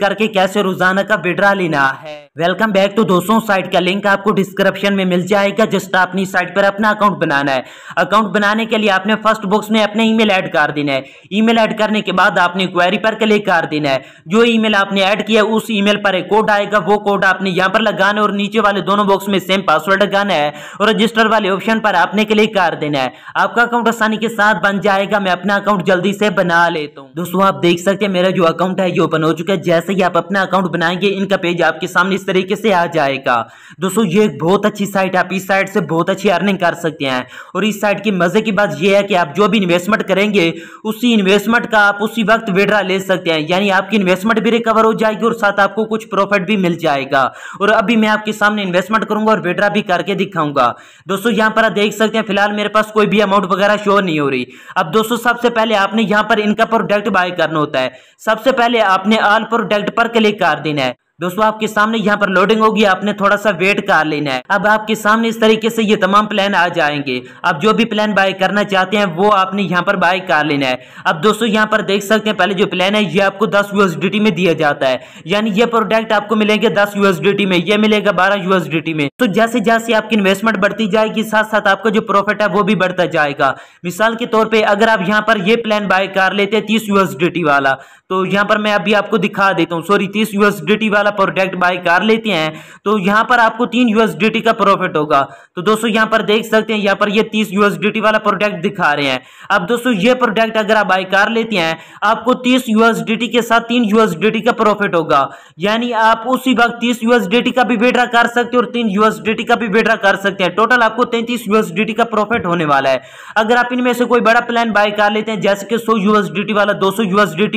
करके कैसे रोजाना का विड्रा लेना है वेलकम बैक टू दोस्तों साइट का लिंक आपको डिस्क्रिप्शन में मिल जाएगा जस्ट आपने साइट पर अपना अकाउंट बनाना है अकाउंट बनाने के लिए आपने फर्स्ट बॉक्स में अपने ईमेल ऐड कर देना है ईमेल ऐड करने के बाद आपने क्वेरी पर क्लिक कर देना है जो ईमेल आपने ऐड किया उस ईमेल पर एक कोड आएगा वो कोड आपने यहाँ पर लगाना है और नीचे वाले दोनों बॉक्स में सेम पासवर्ड लगाना है और रजिस्टर वाले ऑप्शन पर आपने क्लिक कर देना है आपका अकाउंट आसानी के साथ बन जाएगा मैं अपना अकाउंट जल्दी से बना लेता हूँ दोस्तों आप देख सकते हैं मेरा जो अकाउंट है ये ओपन हो चुका है जैसे ही आप अपना अकाउंट बनाएंगे इनका पेज आपके सामने तरीके से आ जाएगा दोस्तों ये बहुत अच्छी साइट है आप इस साइट से बहुत अच्छी अर्निंग कर सकते हैं और इस साइट की मजे की बात यह है कि आप जो भी इन्वेस्टमेंट करेंगे उसी इन्वेस्टमेंट का आप उसी वक्त विड्रा ले सकते हैं यानी आपकी इन्वेस्टमेंट भी रिकवर हो जाएगी और साथ आपको कुछ प्रॉफिट भी मिल जाएगा और अभी मैं आपके सामने इन्वेस्टमेंट करूंगा और विड्रा भी करके दिखाऊंगा दोस्तों यहाँ पर आप देख सकते हैं फिलहाल मेरे पास कोई भी अमाउंट वगैरह शो नहीं हो रही अब दोस्तों सबसे पहले आपने यहाँ पर इनका प्रोडक्ट बाय करना होता है सबसे पहले आपने ऑल प्रोडक्ट पर क्लिक कर देना है दोस्तों आपके सामने यहाँ पर लोडिंग होगी आपने थोड़ा सा वेट कर लेना है अब आपके सामने इस तरीके से ये तमाम प्लान आ जाएंगे अब जो भी प्लान बाय करना चाहते हैं वो आपने यहाँ पर बाय कर लेना है अब दोस्तों यहाँ पर देख सकते हैं पहले जो प्लान है ये आपको दस यूएसडीटी में दिया जाता है यानी ये प्रोडक्ट आपको मिलेंगे दस यूएसडीटी में ये मिलेगा बारह यूएसडीटी में तो जैसे जैसे आपकी इन्वेस्टमेंट बढ़ती जाएगी साथ साथ आपका जो प्रॉफिट है वो भी बढ़ता जाएगा मिसाल के तौर पर अगर आप यहाँ पर ये प्लान बाय कर लेते हैं तीस यूएसडीटी वाला तो यहाँ पर मैं अभी आपको दिखा देता हूँ सॉरी तीस यूएसडीटी वाला प्रोडक्ट बाय कर लेते हैं तो यहाँ पर आपको तीन यूएसडीटी का प्रॉफिट होगा तो दोस्तों यहाँ पर देख सकते हैं यहाँ पर ये तीस यूएसडीटी वाला प्रोडक्ट दिखा रहे हैं अब दोस्तों ये प्रोडक्ट अगर आप बाई कर लेते हैं आपको तीस यूएसडीटी के साथ तीन यूएसडीटी का प्रॉफिट होगा यानी आप उसी वक्त तीस यूएसडीटी का भी बेडरा कर सकते हैं और तीन यूएसडीटी का भी बेडरा कर सकते हैं टोटल आपको तैंतीस यूएसडीटी का प्रॉफिट होने वाला है अगर आप इनमें से कोई बड़ा प्लान बाय कर लेते हैं जैसे कि सौ यूएसडीटी वाला दो सौ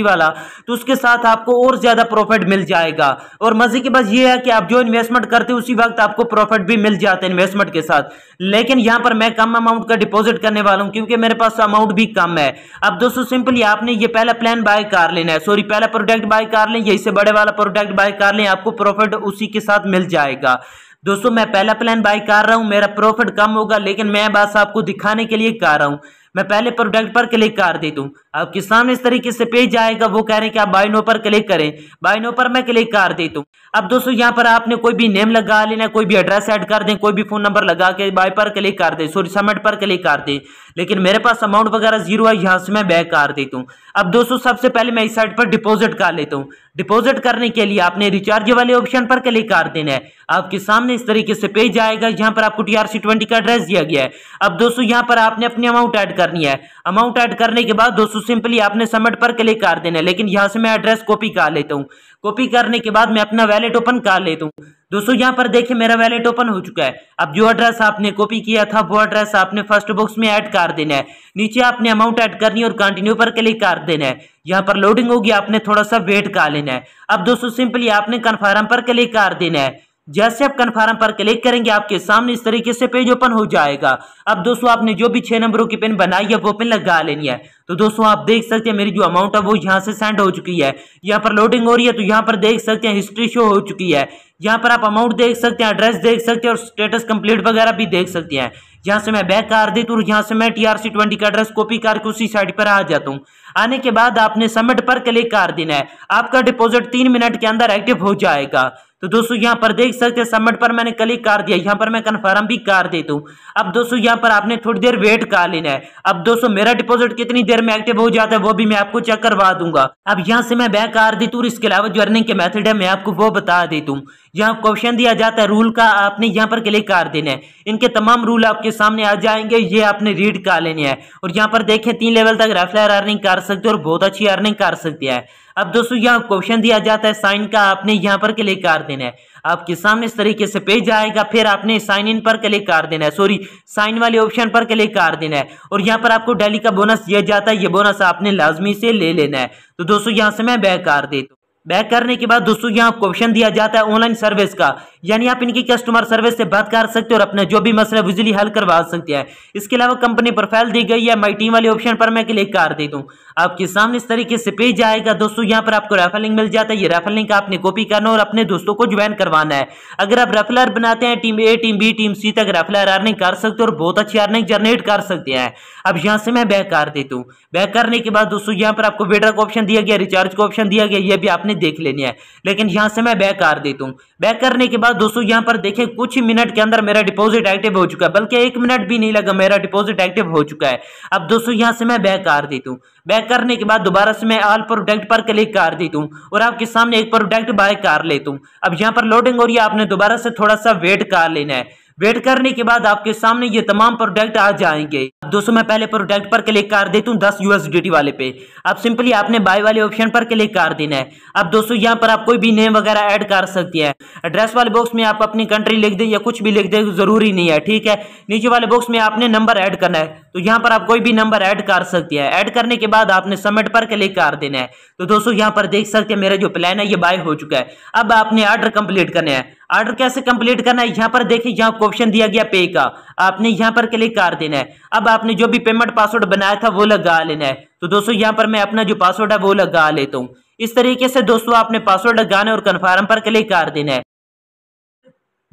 वाला तो उसके साथ आपको और ज्यादा प्रॉफिट मिल जाएगा और मजे के बाद यह है कि आप जो इन्वेस्टमेंट करते हो उसी वक्त आपको प्रॉफिट भी मिल जाता है इन्वेस्टमेंट के साथ लेकिन यहां पर मैं कम अमाउंट का डिपॉजिट करने वाला हूँ क्योंकि मेरे पास अमाउंट भी कम है अब दोस्तों सिंपली आपने ये पहला प्लान बाय कर लेना है सॉरी पहला प्रोडक्ट बाय कर लें यही इससे बड़े वाला प्रोडक्ट बाय कर लें आपको प्रॉफिट उसी के साथ मिल जाएगा दोस्तों मैं पहला प्लान बाय कर रहा हूँ मेरा प्रॉफिट कम होगा लेकिन मैं बस आपको दिखाने के लिए कर रहा हूं मैं पहले प्रोडक्ट पर क्लिक कर देता हूँ अब किसान इस तरीके से पेज आएगा वो कह रहे हैं कि आप बाइनो पर क्लिक करें बाइनो पर मैं क्लिक कर देता हूँ अब दोस्तों यहाँ पर आपने कोई भी नेम लगा लेना कोई भी एड्रेस ऐड कर दें कोई भी फोन नंबर लगा के बाय पर क्लिक कर दें सॉरी सबमिट पर क्लिक कर दें लेकिन मेरे पास अमाउंट वगैरह जीरो है यहाँ से मैं बैक कर देता हूँ अब दोस्तों सबसे पहले मैं इस साइड पर डिपोजिट कर लेता हूँ डिपोजिट करने के लिए आपने रिचार्ज वाले ऑप्शन पर क्लिक कर देना है आपके सामने इस तरीके से पेज आएगा यहाँ पर आपको टीआरसी ट्वेंटी का एड्रेस दिया गया है अब दोस्तों यहाँ पर आपने अपनी अमाउंट ऐड करनी है अमाउंट ऐड करने के बाद दोस्तों सिंपली आपने सबमिट पर क्लिक कर देना है लेकिन यहाँ से मैं एड्रेस कॉपी कर लेता हूँ कॉपी करने के बाद मैं अपना वैलेट ओपन कर लेता हूँ दोस्तों यहाँ पर देखिए मेरा वैलेट ओपन हो चुका है अब जो एड्रेस आपने कॉपी किया था वो एड्रेस आपने फर्स्ट बॉक्स में ऐड कर देना है नीचे आपने अमाउंट ऐड करनी है और कंटिन्यू पर क्लिक कर देना है यहाँ पर लोडिंग होगी आपने थोड़ा सा वेट कर लेना है अब दोस्तों सिंपली आपने कन्फर्म पर क्लिक कर देना है जैसे आप कन्फर्म पर क्लिक करेंगे आपके सामने इस तरीके से पेज ओपन हो जाएगा अब दोस्तों आपने जो भी छह नंबरों की पेन बनाई है वो पेन लगा लेनी है तो दोस्तों आप देख सकते हैं मेरी जो अमाउंट है वो यहाँ से सेंड हो चुकी है यहाँ पर लोडिंग हो रही है तो यहाँ पर देख सकते हैं हिस्ट्री शो हो चुकी है यहाँ पर आप अमाउंट देख सकते हैं एड्रेस देख सकते हैं और स्टेटस कंप्लीट वगैरह भी देख सकते हैं यहाँ से मैं बैक कर देती हूँ यहाँ से मैं टी आर सी ट्वेंटी का एड्रेस कॉपी करके उसी साइड पर आ जाता हूँ आने के बाद आपने सबमिट पर क्लिक कर देना है आपका डिपॉजिट तीन मिनट के अंदर एक्टिव हो जाएगा तो दोस्तों यहाँ पर देख सकते हैं सबमिट पर मैंने क्लिक कर दिया यहाँ पर मैं कन्फर्म भी कर देता हूँ अब दोस्तों यहाँ पर आपने थोड़ी देर वेट कर लेना है अब दोस्तों मेरा डिपॉजिट कितनी देर में एक्टिव हो जाता है वो भी मैं आपको चेक करवा दूंगा अब यहाँ से मैं बैक कर देता हूँ इसके अलावा जो अर्निंग के मेथड है मैं आपको वो बता देता हूँ यहाँ क्वेश्चन दिया जाता है रूल का आपने यहाँ पर क्लिक कर देना है इनके तमाम रूल आपके सामने आ जाएंगे ये आपने रीड कर लेने हैं और यहाँ पर देखें तीन लेवल तक रेफलर अर्निंग कर सकते हैं और बहुत अच्छी अर्निंग कर सकते हैं अब दोस्तों यहाँ क्वेश्चन दिया जाता है साइन का आपने यहाँ पर क्लिक कर देना है आपके सामने इस तरीके से पेज आएगा फिर आपने साइन इन पर क्लिक कर देना है सॉरी साइन वाले ऑप्शन पर क्लिक कर देना है और यहाँ पर आपको डेली का बोनस दिया जाता है ये बोनस आपने लाजमी से ले लेना है तो दोस्तों यहाँ से मैं बैक कर देता हूँ बैक करने के बाद दोस्तों यहाँ क्वेश्चन दिया जाता है ऑनलाइन सर्विस का यानी आप इनकी कस्टमर सर्विस से बात कर सकते हो और अपने जो भी मसला बिजली हल करवा सकते हैं इसके अलावा कंपनी प्रोफाइल दी गई है माई टीम वाले ऑप्शन पर मैं क्लिक कर देता हूँ आपके सामने इस तरीके से पेज आएगा दोस्तों यहाँ पर आपको रेफर लिंक मिल जाता है ये रेफर लिंक आपने कॉपी करना और अपने दोस्तों को ज्वाइन करवाना है अगर आप रेफलर बनाते हैं team A team B team C तक रेफलर अर्निंग कर सकते हो और बहुत अच्छी अर्निंग जनरेट कर सकते हैं अब यहाँ से मैं बैक कर देता हूँ बैक करने के बाद दोस्तों यहाँ पर आपको वेडर का ऑप्शन दिया गया रिचार्ज का ऑप्शन दिया गया ये भी आपने देख लेनी है लेकिन यहाँ से मैं बैक कर देता हूँ बैक करने के बाद बाद दोस्तों यहाँ पर देखे कुछ ही मिनट के अंदर मेरा डिपोजिट एक्टिव हो चुका है बल्कि एक मिनट भी नहीं लगा मेरा डिपोजिट एक्टिव हो चुका है अब दोस्तों यहाँ से मैं बैक कर देती हूँ बैक करने के बाद दोबारा से मैं ऑल प्रोडक्ट पर क्लिक कर देती हूँ और आपके सामने एक प्रोडक्ट बाय कर लेती हूँ अब यहाँ पर लोडिंग हो रही है आपने दोबारा से थोड़ा सा वेट कर लेना है वेट करने के बाद आपके सामने ये तमाम प्रोडक्ट आ जाएंगे दोस्तों मैं पहले प्रोडक्ट पर क्लिक कर देता हूँ दस यूएसडीटी वाले पे अब सिंपली आपने बाय वाले ऑप्शन पर क्लिक कर देना है अब दोस्तों यहाँ पर आप कोई भी नेम वगैरह ऐड कर सकते हैं एड्रेस वाले बॉक्स में आप अपनी कंट्री लिख दें या कुछ भी लिख दें जरूरी नहीं है ठीक है नीचे वाले बॉक्स में आपने नंबर ऐड करना है तो यहाँ पर आप कोई भी नंबर ऐड कर सकते हैं ऐड करने के बाद आपने सबमिट पर क्लिक कर देना है तो दोस्तों यहाँ पर देख सकते हैं मेरा जो प्लान है ये बाय हो चुका है अब आपने ऑर्डर कंप्लीट करना है ऑर्डर कैसे कंप्लीट करना है यहाँ पर देखिए यहाँ ऑप्शन दिया गया पे का आपने यहाँ पर क्लिक कर देना है अब आपने जो भी पेमेंट पासवर्ड बनाया था वो लगा लेना है तो दोस्तों यहाँ पर मैं अपना जो पासवर्ड है वो लगा लेता हूँ इस तरीके से दोस्तों आपने पासवर्ड लगाना और कन्फर्म पर क्लिक कर देना है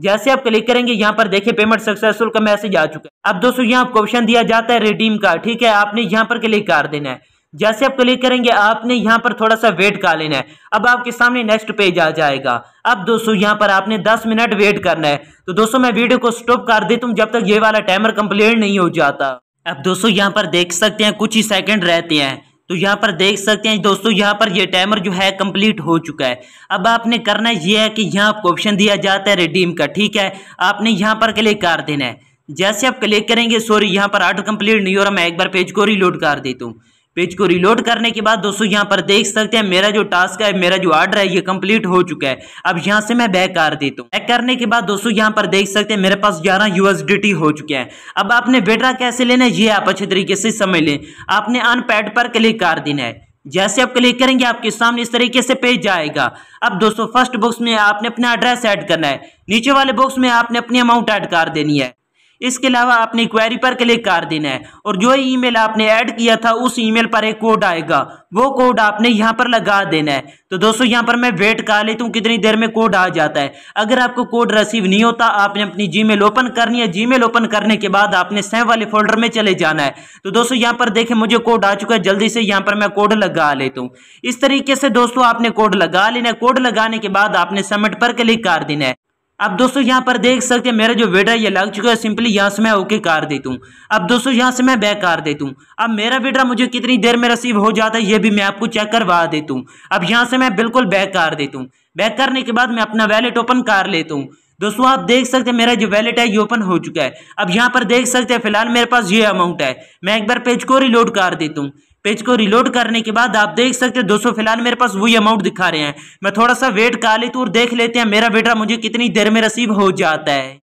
जैसे आप क्लिक करेंगे यहाँ पर देखिए पेमेंट सक्सेसफुल का मैसेज आ चुका है अब दोस्तों यहाँ आपको ऑप्शन दिया जाता है रिडीम का ठीक है आपने यहाँ पर क्लिक कर देना है जैसे आप क्लिक करेंगे आपने यहाँ पर थोड़ा सा वेट कर लेना है अब आपके सामने नेक्स्ट पेज आ जाएगा अब दोस्तों यहाँ पर आपने 10 मिनट वेट करना है तो दोस्तों मैं वीडियो को स्टॉप कर देता हूँ जब तक ये वाला टाइमर कंप्लीट नहीं हो जाता अब दोस्तों यहाँ पर देख सकते हैं कुछ ही सेकंड रहते हैं तो यहाँ पर देख सकते हैं दोस्तों यहाँ पर ये टाइमर जो है कंप्लीट हो चुका है अब आपने करना यह है कि यहाँ आपको ऑप्शन दिया जाता है रिडीम का ठीक है आपने यहाँ पर क्लिक कर देना है जैसे आप क्लिक करेंगे सॉरी यहाँ पर आर्डर कंप्लीट नहीं हो रहा मैं एक बार पेज को रिलोड कर देता हूँ पेज को रिलोड करने के बाद दोस्तों यहाँ पर देख सकते हैं मेरा जो टास्क है मेरा जो ऑर्डर है ये कंप्लीट हो चुका है अब यहाँ से मैं बैक कर देता हूँ बैक करने के बाद दोस्तों यहाँ पर देख सकते हैं मेरे पास ग्यारह यूएसडीटी हो चुके हैं अब आपने बेटा कैसे लेना है ये आप अच्छे तरीके से समझ लें आपने अनपैड पर क्लिक कर देना है जैसे आप क्लिक करेंगे आपके सामने इस तरीके से पेज जाएगा अब दोस्तों फर्स्ट बॉक्स में आपने अपना एड्रेस ऐड करना है नीचे वाले बॉक्स में आपने अपनी अमाउंट ऐड कर देनी है इसके अलावा आपने क्वेरी पर क्लिक कर देना है और जो ईमेल आपने ऐड किया था उस ईमेल पर एक कोड आएगा वो कोड आपने यहाँ पर लगा देना है तो दोस्तों यहाँ पर मैं वेट कर लेता हूँ कितनी देर में कोड आ जाता है अगर आपको कोड रिसीव नहीं होता आपने अपनी मेल ओपन करनी है मेल ओपन करने के बाद आपने सेव वाले फोल्डर में चले जाना है तो दोस्तों यहाँ पर देखें मुझे कोड आ चुका है जल्दी से यहाँ पर मैं कोड लगा लेता हूँ इस तरीके से दोस्तों आपने कोड लगा लेना है कोड लगाने के बाद आपने सबमिट पर क्लिक कर देना है अब दोस्तों यहाँ पर देख सकते हैं मेरा जो विड्रा ये लग चुका है सिंपली यहाँ से मैं ओके कार देता हूँ अब दोस्तों यहाँ से मैं बैक कार देता हूँ अब मेरा विड्रा मुझे कितनी देर में रसीव हो जाता है ये भी मैं आपको चेक करवा देता हूँ अब यहाँ से मैं बिल्कुल बैक कार देता हूँ बैक करने के बाद मैं अपना वैलेट ओपन कर लेता हूँ दोस्तों आप देख सकते हैं मेरा जो वैलेट है ये ओपन हो चुका है अब यहाँ पर देख सकते हैं फिलहाल मेरे पास ये अमाउंट है मैं एक बार पेज को रिलोड कर देता हूँ पेज को रिलोड करने के बाद आप देख सकते हैं दोस्तों फिलहाल मेरे पास वही अमाउंट दिखा रहे हैं मैं थोड़ा सा वेट कर लेती हूँ और देख लेते हैं मेरा बेटा मुझे कितनी देर में रसीव हो जाता है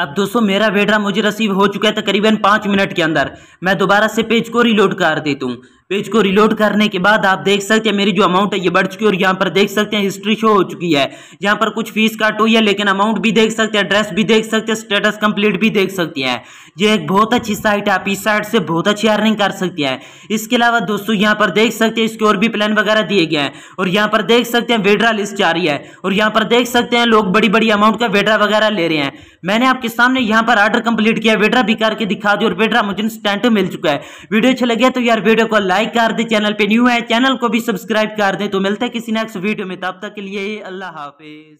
अब दोस्तों मेरा वेड्रा मुझे रसीव हो चुका है तकरीबन पाँच मिनट के अंदर मैं दोबारा से पेज को रिलोड कर देता हूँ पेज को रिलोड करने के बाद आप देख सकते हैं मेरी जो अमाउंट है ये बढ़ चुकी है और यहाँ पर देख सकते हैं हिस्ट्री शो हो चुकी है यहाँ पर कुछ फीस काट हुई है लेकिन अमाउंट भी देख सकते हैं एड्रेस भी देख सकते हैं स्टेटस कंप्लीट भी देख सकते हैं ये एक बहुत अच्छी साइट है आप इस साइट से बहुत अच्छी अर्निंग कर सकते हैं इसके अलावा दोस्तों यहाँ पर देख सकते हैं इसके और भी प्लान वगैरह दिए गए हैं और यहाँ पर देख सकते हैं वेड्रा लिस्ट जारी है और यहाँ पर देख सकते हैं लोग बड़ी बड़ी अमाउंट का वेड्रा वगैरह ले रहे हैं मैंने आपके सामने यहाँ पर ऑर्डर कंप्लीट किया वेड्रा भी करके दिखा दी और वेड्रा मुझे इंस्टेंट मिल चुका है वीडियो अच्छा लगे तो यार वीडियो को लाइक लाइक कर दे चैनल पे न्यू है चैनल को भी सब्सक्राइब कर दे तो मिलते हैं किसी नेक्स्ट वीडियो में तब तक के लिए अल्लाह हाफिज़